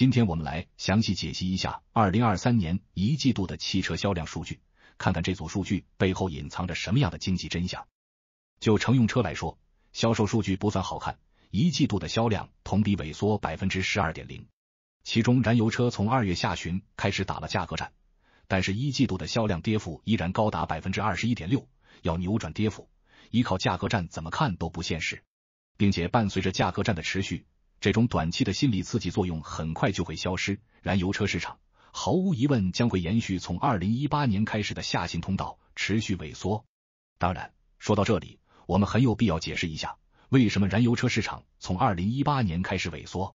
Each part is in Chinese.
今天我们来详细解析一下二零二三年一季度的汽车销量数据，看看这组数据背后隐藏着什么样的经济真相。就乘用车来说，销售数据不算好看，一季度的销量同比萎缩百分之十二点零。其中燃油车从二月下旬开始打了价格战，但是一季度的销量跌幅依然高达百分之二十一点六。要扭转跌幅，依靠价格战怎么看都不现实，并且伴随着价格战的持续。这种短期的心理刺激作用很快就会消失，燃油车市场毫无疑问将会延续从二零一八年开始的下行通道，持续萎缩。当然，说到这里，我们很有必要解释一下，为什么燃油车市场从二零一八年开始萎缩？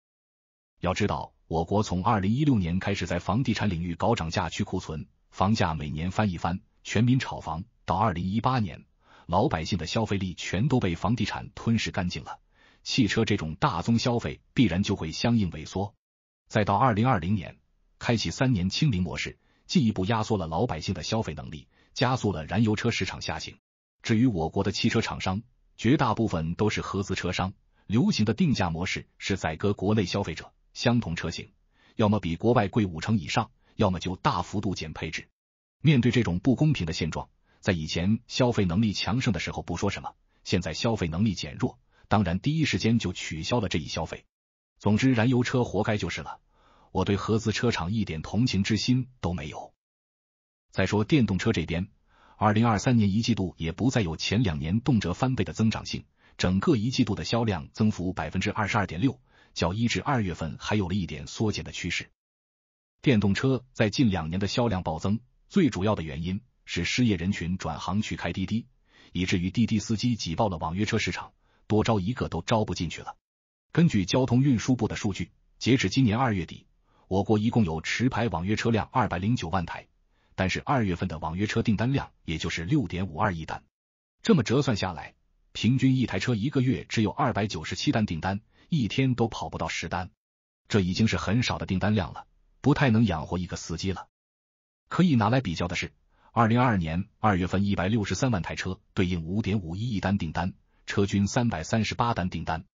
要知道，我国从二零一六年开始在房地产领域搞涨价去库存，房价每年翻一番，全民炒房，到二零一八年，老百姓的消费力全都被房地产吞噬干净了。汽车这种大宗消费必然就会相应萎缩，再到二零二零年开启三年清零模式，进一步压缩了老百姓的消费能力，加速了燃油车市场下行。至于我国的汽车厂商，绝大部分都是合资车商，流行的定价模式是宰割国内消费者，相同车型要么比国外贵五成以上，要么就大幅度减配置。面对这种不公平的现状，在以前消费能力强盛的时候不说什么，现在消费能力减弱。当然，第一时间就取消了这一消费。总之，燃油车活该就是了。我对合资车厂一点同情之心都没有。再说电动车这边，二零二三年一季度也不再有前两年动辄翻倍的增长性，整个一季度的销量增幅百分之二十二点六，较一至二月份还有了一点缩减的趋势。电动车在近两年的销量暴增，最主要的原因是失业人群转行去开滴滴，以至于滴滴司机挤爆了网约车市场。多招一个都招不进去了。根据交通运输部的数据，截止今年二月底，我国一共有持牌网约车辆二百零九万台，但是二月份的网约车订单量也就是六点五二亿单。这么折算下来，平均一台车一个月只有二百九十七单订单，一天都跑不到十单，这已经是很少的订单量了，不太能养活一个司机了。可以拿来比较的是，二零二二年二月份一百六十三万台车对应五点五一亿单订单。车均三百三十八单订单，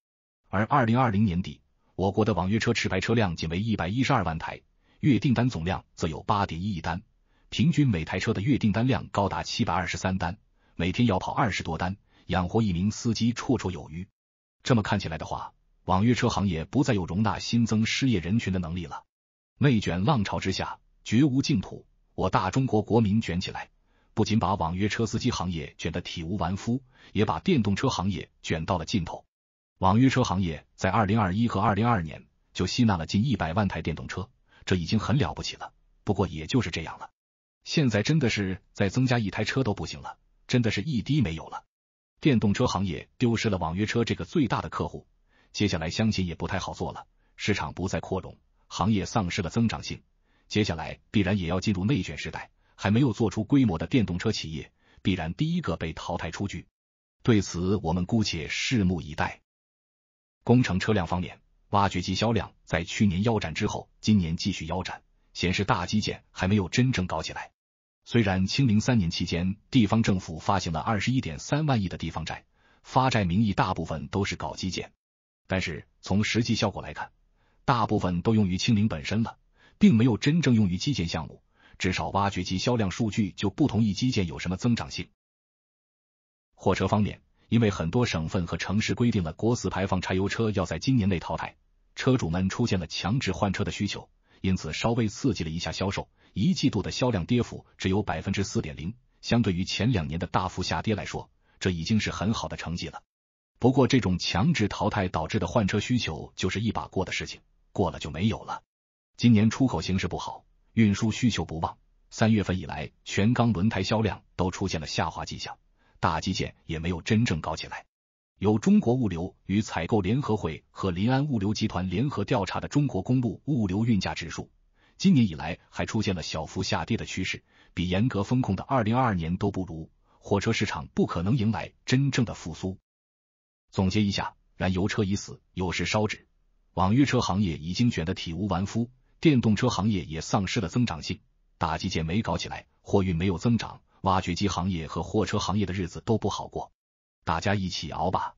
而二零二零年底，我国的网约车持牌车辆仅为一百一十二万台，月订单总量则有八点一亿单，平均每台车的月订单量高达七百二十三单，每天要跑二十多单，养活一名司机绰绰有余。这么看起来的话，网约车行业不再有容纳新增失业人群的能力了。内卷浪潮之下，绝无净土，我大中国国民卷起来！不仅把网约车司机行业卷得体无完肤，也把电动车行业卷到了尽头。网约车行业在二零二一和二零二二年就吸纳了近一百万台电动车，这已经很了不起了。不过也就是这样了，现在真的是再增加一台车都不行了，真的是一滴没有了。电动车行业丢失了网约车这个最大的客户，接下来相信也不太好做了。市场不再扩容，行业丧失了增长性，接下来必然也要进入内卷时代。还没有做出规模的电动车企业，必然第一个被淘汰出局。对此，我们姑且拭目以待。工程车辆方面，挖掘机销量在去年腰斩之后，今年继续腰斩，显示大基建还没有真正搞起来。虽然清零三年期间，地方政府发行了二十一点三万亿的地方债，发债名义大部分都是搞基建，但是从实际效果来看，大部分都用于清零本身了，并没有真正用于基建项目。至少，挖掘机销量数据就不同意基建有什么增长性。货车方面，因为很多省份和城市规定了国四排放柴油车要在今年内淘汰，车主们出现了强制换车的需求，因此稍微刺激了一下销售。一季度的销量跌幅只有百分之四点零，相对于前两年的大幅下跌来说，这已经是很好的成绩了。不过，这种强制淘汰导致的换车需求就是一把过的事情，过了就没有了。今年出口形势不好。运输需求不旺，三月份以来全钢轮胎销量都出现了下滑迹象，大基建也没有真正搞起来。由中国物流与采购联合会和临安物流集团联合调查的中国公路物流运价指数，今年以来还出现了小幅下跌的趋势，比严格风控的二零二二年都不如。火车市场不可能迎来真正的复苏。总结一下，燃油车已死，有事烧纸，网约车行业已经卷得体无完肤。电动车行业也丧失了增长性，大基建没搞起来，货运没有增长，挖掘机行业和货车行业的日子都不好过，大家一起熬吧。